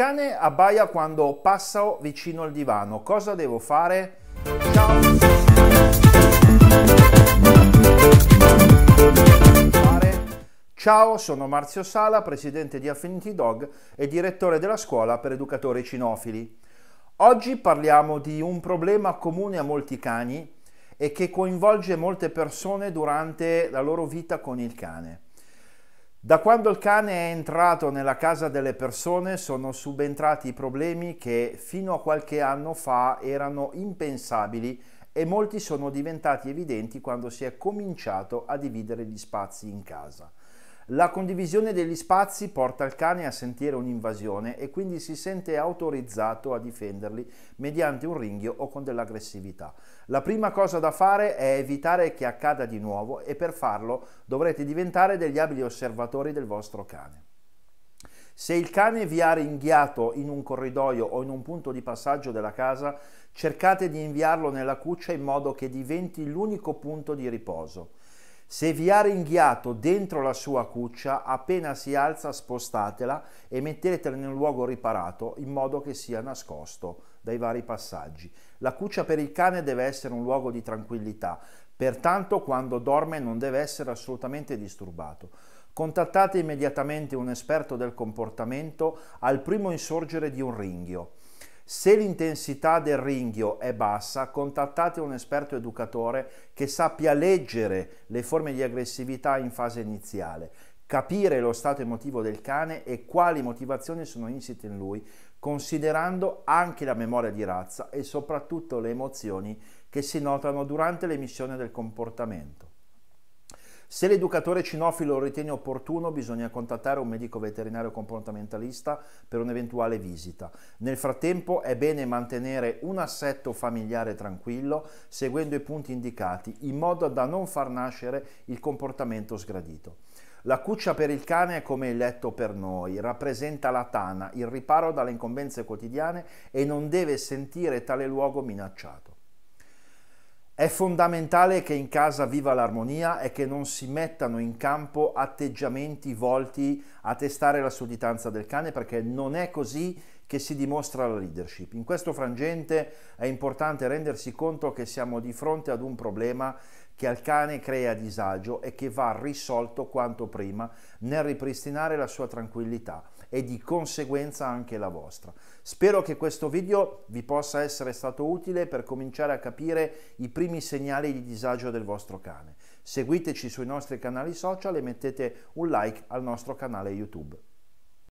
Cane abbaia quando passo vicino al divano. Cosa devo fare? Ciao! Ciao, sono Marzio Sala, presidente di Affinity Dog e direttore della scuola per educatori cinofili. Oggi parliamo di un problema comune a molti cani e che coinvolge molte persone durante la loro vita con il cane. Da quando il cane è entrato nella casa delle persone sono subentrati problemi che fino a qualche anno fa erano impensabili e molti sono diventati evidenti quando si è cominciato a dividere gli spazi in casa. La condivisione degli spazi porta il cane a sentire un'invasione e quindi si sente autorizzato a difenderli mediante un ringhio o con dell'aggressività. La prima cosa da fare è evitare che accada di nuovo e per farlo dovrete diventare degli abili osservatori del vostro cane. Se il cane vi ha ringhiato in un corridoio o in un punto di passaggio della casa, cercate di inviarlo nella cuccia in modo che diventi l'unico punto di riposo. Se vi ha ringhiato dentro la sua cuccia, appena si alza spostatela e mettetela in un luogo riparato in modo che sia nascosto dai vari passaggi. La cuccia per il cane deve essere un luogo di tranquillità, pertanto quando dorme non deve essere assolutamente disturbato. Contattate immediatamente un esperto del comportamento al primo insorgere di un ringhio. Se l'intensità del ringhio è bassa, contattate un esperto educatore che sappia leggere le forme di aggressività in fase iniziale, capire lo stato emotivo del cane e quali motivazioni sono insite in lui, considerando anche la memoria di razza e soprattutto le emozioni che si notano durante l'emissione del comportamento. Se l'educatore cinofilo lo ritiene opportuno, bisogna contattare un medico veterinario comportamentalista per un'eventuale visita. Nel frattempo è bene mantenere un assetto familiare tranquillo, seguendo i punti indicati, in modo da non far nascere il comportamento sgradito. La cuccia per il cane è come il letto per noi, rappresenta la tana, il riparo dalle incombenze quotidiane e non deve sentire tale luogo minacciato. È fondamentale che in casa viva l'armonia e che non si mettano in campo atteggiamenti volti a testare la sudditanza del cane perché non è così che si dimostra la leadership. In questo frangente è importante rendersi conto che siamo di fronte ad un problema che al cane crea disagio e che va risolto quanto prima nel ripristinare la sua tranquillità e di conseguenza anche la vostra. Spero che questo video vi possa essere stato utile per cominciare a capire i primi segnali di disagio del vostro cane. Seguiteci sui nostri canali social e mettete un like al nostro canale YouTube.